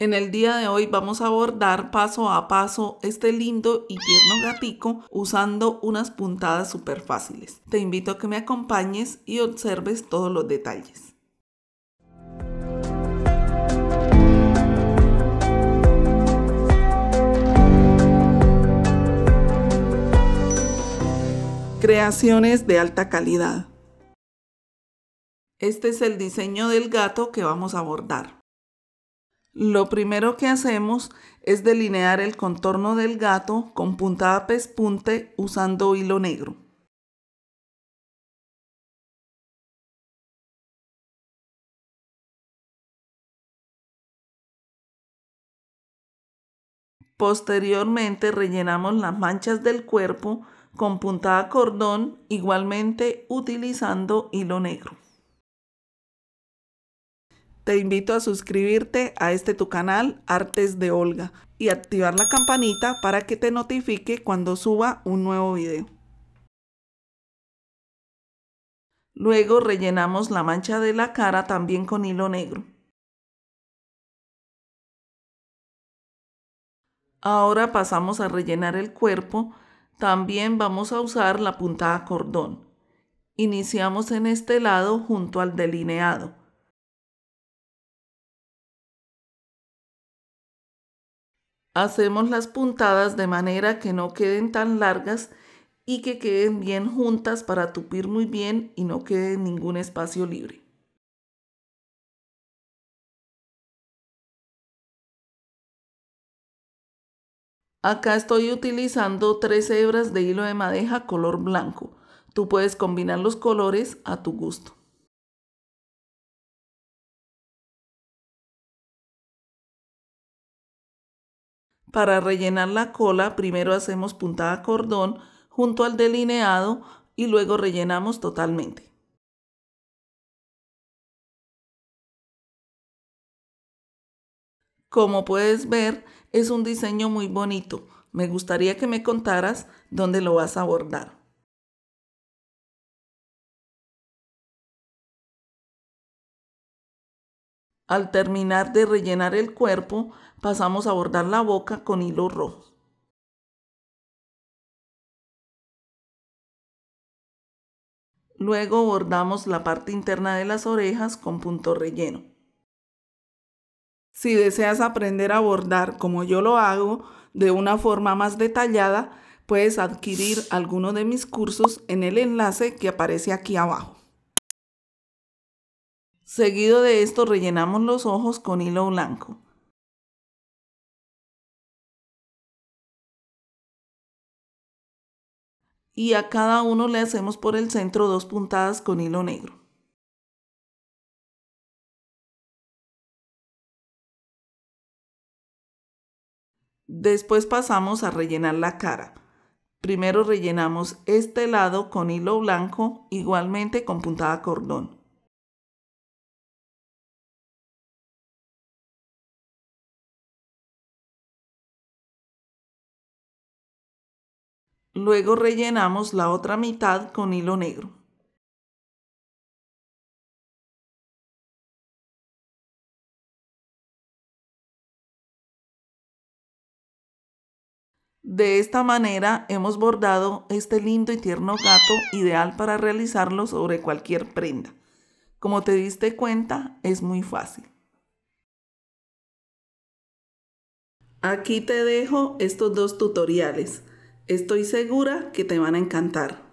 En el día de hoy vamos a abordar paso a paso este lindo y tierno gatico usando unas puntadas súper fáciles. Te invito a que me acompañes y observes todos los detalles. Creaciones de alta calidad. Este es el diseño del gato que vamos a abordar. Lo primero que hacemos es delinear el contorno del gato con puntada pespunte usando hilo negro. Posteriormente rellenamos las manchas del cuerpo con puntada cordón, igualmente utilizando hilo negro. Te invito a suscribirte a este tu canal Artes de Olga y activar la campanita para que te notifique cuando suba un nuevo video. Luego rellenamos la mancha de la cara también con hilo negro. Ahora pasamos a rellenar el cuerpo. También vamos a usar la puntada cordón. Iniciamos en este lado junto al delineado. Hacemos las puntadas de manera que no queden tan largas y que queden bien juntas para tupir muy bien y no quede ningún espacio libre. Acá estoy utilizando tres hebras de hilo de madeja color blanco. Tú puedes combinar los colores a tu gusto. Para rellenar la cola, primero hacemos puntada cordón junto al delineado y luego rellenamos totalmente. Como puedes ver, es un diseño muy bonito. Me gustaría que me contaras dónde lo vas a bordar. Al terminar de rellenar el cuerpo, pasamos a bordar la boca con hilo rojo. Luego bordamos la parte interna de las orejas con punto relleno. Si deseas aprender a bordar como yo lo hago, de una forma más detallada, puedes adquirir alguno de mis cursos en el enlace que aparece aquí abajo. Seguido de esto rellenamos los ojos con hilo blanco. Y a cada uno le hacemos por el centro dos puntadas con hilo negro. Después pasamos a rellenar la cara. Primero rellenamos este lado con hilo blanco, igualmente con puntada cordón. Luego rellenamos la otra mitad con hilo negro. De esta manera hemos bordado este lindo y tierno gato ideal para realizarlo sobre cualquier prenda. Como te diste cuenta, es muy fácil. Aquí te dejo estos dos tutoriales. Estoy segura que te van a encantar.